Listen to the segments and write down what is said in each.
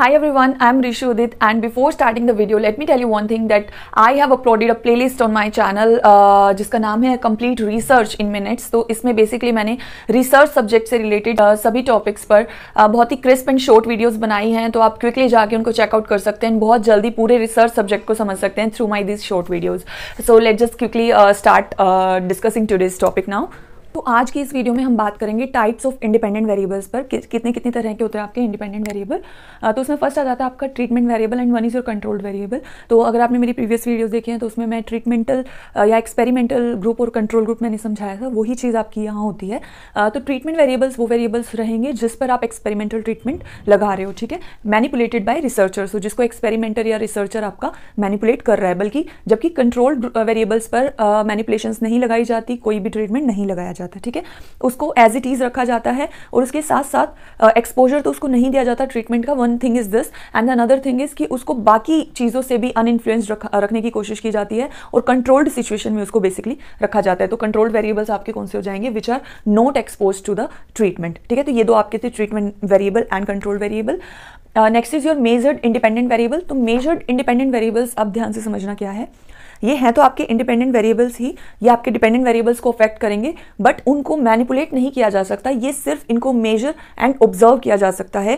Hi everyone, I'm Rishu Udit and before starting the video, let me tell you one thing that I have uploaded a playlist on my channel uh, जिसका नाम है Complete Research in Minutes तो इसमें basically मैंने research subject से related uh, सभी topics par, uh, बहुत ही crisp and short videos बनाई हैं तो आप quickly जाके उनको check out कर सकते हैं बहुत जल्दी पूरे research subject ko samajh sakte, हैं through my these short videos. So let's just quickly uh, start uh, discussing today's topic now. तो आज की इस वीडियो में हम बात करेंगे टाइप्स ऑफ इंडिपेंडेंट वेरिएबल्स पर कि, कितने कितने तरह के होते हैं आपके इंडिपेंडेंट वेरिएबल तो उसमें फर्स्ट आ जाता है आपका treatment variable and one is your controlled variable तो अगर आपने मेरी प्रीवियस वीडियोस देखे हैं तो उसमें मैं ट्रीटमेंटल या एक्सपेरिमेंटल ग्रुप और कंट्रोल ग्रुप मैंने समझाया था वही चीज़ आपकी यहाँ होती है तो ट्रीटमेंट वेरिएबल्स वो वेरिएबल्स रहेंगे जिस पर आप एक्सपेरिमेंटल ट्रीटमेंट लगा रहे हो ठीक है मैनिपुलेटेड बाय रिसर्चर्स जिसको एक्सपेरिमेंटल या रिसर्चर आपका मैनिपुलेट कर रहा है बल्कि जबकि कंट्रोल्ड वेरिएबल्स पर मैनिपुलेशंस नहीं लगाई जाती कोई भी ट्रीटमेंट नहीं लगाया जाता है ठीक है उसको एज इट इज़ रखा जाता है और उसके साथ साथ एक्सपोजर uh, तो उसको नहीं दिया जाता ट्रीटमेंट का one thing is this and another thing is कि उसको बाकी चीज़ों से भी अनइन्फ्लुएंस रख, रखने की कोशिश की जाती है और कंट्रोल्ड सिचुएशन में उसको बेसिकली रखा जाता है तो कंट्रोल्ड वेरिएबल्स आपके कौन से हो जाएंगे which are not expose to the treatment ठीक है तो ये दो आपके थे treatment variable and controlled variable next is your measured independent variable तो मेजर्ड इंडिपेंडेंट वेरिएबल्स आप ध्यान से समझना क्या है uh, ये हैं तो आपके इंडिपेंडेंट वेरिएबल्स ही ये आपके डिपेंडेंट वेरिएबल्स को अफेक्ट करेंगे बट उनको मैनिपुलेट नहीं किया जा सकता ये सिर्फ इनको मेजर एंड ऑब्जर्व किया जा सकता है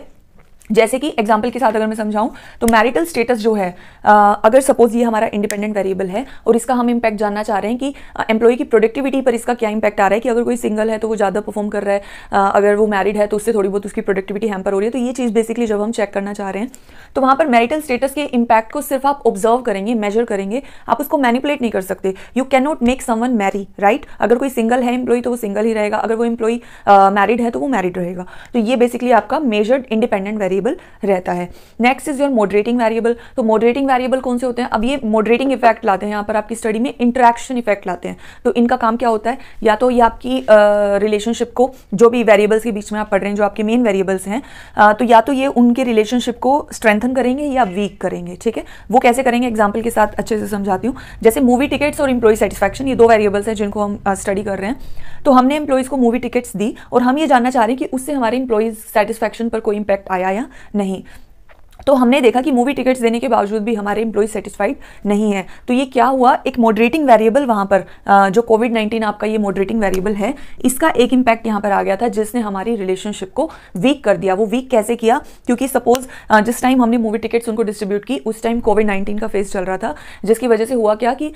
जैसे कि एग्जाम्पल के साथ अगर मैं समझाऊं तो मैरिटल स्टेटस जो है आ, अगर सपोज ये हमारा इंडिपेंडेंट वेरिएबल है और इसका हम इम्पैक्ट जानना चाह रहे हैं कि एम्प्लॉय की प्रोडक्टिविटी पर इसका क्या इम्पैक्ट आ रहा है कि अगर कोई सिंगल है तो वो ज़्यादा परफॉर्म कर रहा है आ, अगर वो मैरिड है तो उससे थोड़ी बहुत उसकी प्रोडक्टिविटी हैम्पर हो रही है तो ये चीज़ बेसिकली जब हम चेक करना चाह रहे हैं तो वहाँ पर मैरिटल स्टेटस के इम्पैक्ट को सिर्फ आप ऑब्जर्व करेंगे मेजर करेंगे आप उसको मैनिपुलेट नहीं कर सकते you can not make someone marry right अगर कोई सिंगल है एम्प्लॉय तो वो सिंगल ही रहेगा अगर वो एम्प्लॉय मैरिड है तो वो मैरिड रहेगा तो ये बेसिकली आपका मेजर्ड इंडिपेंडेंट वेरिएबल वेरिएबल रहता है next is your moderating variable तो मॉडरेटिंग वेरिएबल कौन से होते हैं अब ये मॉडरेटिंग इफेक्ट लाते हैं यहाँ पर आपकी स्टडी में इंटरेक्शन इफेक्ट लाते हैं तो इनका काम क्या होता है या तो ये आपकी रिलेशनशिप uh, को जो भी वेरिएबल्स के बीच में आप पढ़ रहे हैं जो आपके मेन वेरिएबल्स हैं uh, तो या तो ये उनके रिलेशनशिप को स्ट्रेंथन करेंगे या वीक करेंगे ठीक है वो कैसे करेंगे एग्जाम्पल के साथ अच्छे से समझाती हूँ जैसे मूवी टिकट्स और इम्प्लॉय सेटिस्फेक्शन ये दो वेरिएबल्स हैं जिनको हम स्टडी uh, कर रहे हैं तो हमने एम्प्लॉयज़ को मूवी टिकट्स दी और हम ये जानना चाह रहे हैं कि उससे हमारे इम्प्लॉयज़ सेटिस्फेक्शन पर कोई इम्पैक्ट आया या नहीं तो हमने देखा कि मूवी टिकट्स देने के बावजूद भी हमारे एम्प्लॉय सेटिस्फाइड नहीं है तो ये क्या हुआ एक मॉडरेटिंग वेरिएबल वहाँ पर जो कोविड नाइन्टीन आपका ये मॉडरेटिंग वेरिएबल है इसका एक इम्पैक्ट यहाँ पर आ गया था जिसने हमारी रिलेशनशिप को वीक कर दिया वो वीक कैसे किया क्योंकि सपोज जिस टाइम हमने मूवी टिकट्स उनको डिस्ट्रीब्यूट की उस टाइम कोविड नाइन्टीन का फेस चल रहा था जिसकी वजह से हुआ क्या कि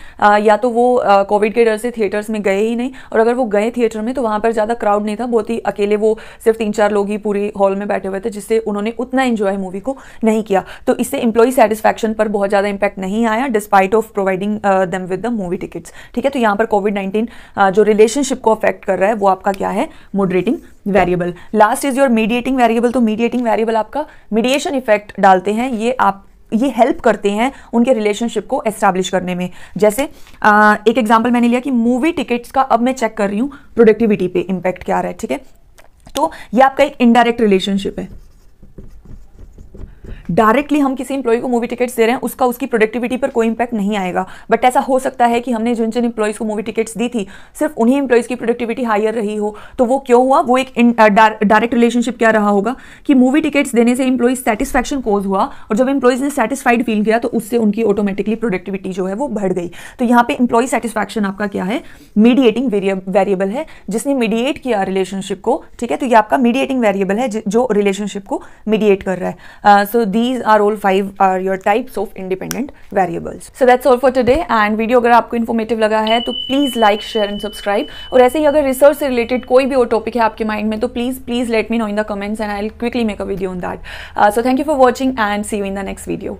या तो वो कोविड के डर से थिएटर्स में गए ही नहीं और अगर वो गए थिएटर में तो वहाँ पर ज़्यादा क्राउड नहीं था बहुत ही अकेले वो सिर्फ तीन चार लोग ही पूरे हॉल में बैठे हुए थे जिससे उन्होंने उतना इन्जॉय मूवी को नहीं नहीं किया तो इससे इंप्लॉई सेटिस्फैक्शन पर बहुत ज़्यादा इंपैक्ट नहीं आया despite of providing them with the movie tickets ठीक है तो यहां पर कोविड नाइन्टीन uh, जो रिलेशनशिप को अफेक्ट कर रहा है वो आपका क्या है moderating variable last is your mediating variable तो मीडिएटिंग वेरिएबल आपका मीडिएशन इफेक्ट डालते हैं ये आप ये हेल्प करते हैं उनके रिलेशनशिप को एस्टैब्लिश करने में जैसे आ, uh, एक एग्जांपल मैंने लिया कि मूवी टिकट्स का अब मैं चेक कर रही हूं प्रोडक्टिविटी पे इंपैक्ट क्या आ रहा है ठीक है तो ये आपका एक इनडायरेक्ट रिलेशनशिप है डायरेक्टली हम किसी इंप्लॉय को मूवी टिकट्स दे रहे हैं उसका उसकी प्रोडक्टिविटी पर कोई इंपैक्ट नहीं आएगा बट ऐसा हो सकता है कि हमने जिन जिन इंप्लॉयज़ को मूवी टिकट्स दी थी सिर्फ उन्हीं इंप्लॉयज़ की प्रोडक्टिविटी हायर रही हो तो वो क्यों हुआ वो एक डायरेक्ट रिलेशनशिप uh, क्या रहा होगा कि मूवी टिकट्स देने से इंप्लॉयज़ सेटिस्फैक्शन कोज हुआ और जब इंप्लॉयज़ ने सेटिस्फाइड फील किया तो उससे उनकी ऑटोमेटिकली प्रोडक्टिविटी जो है वो बढ़ गई तो यहाँ पर इंप्लॉय सेटिस्फैक्शन आपका क्या है मीडिएटिंग वेरिएबल है जिसने मीडिएट किया रिलेशनशिप को ठीक है तो ये आपका मीडिएटिंग वेरिएबल है जो रिलेशनशिप को मीडिएट कर रहा है सो uh, so these are all five are your types of independent variables so that's all for today and video अगर आपको informative लगा है तो please like share and subscribe और ऐसे ही अगर research से related कोई भी और topic है आपके mind में तो please please let me know in the comments and I'll quickly make a video on that uh, so thank you for watching and see you in the next video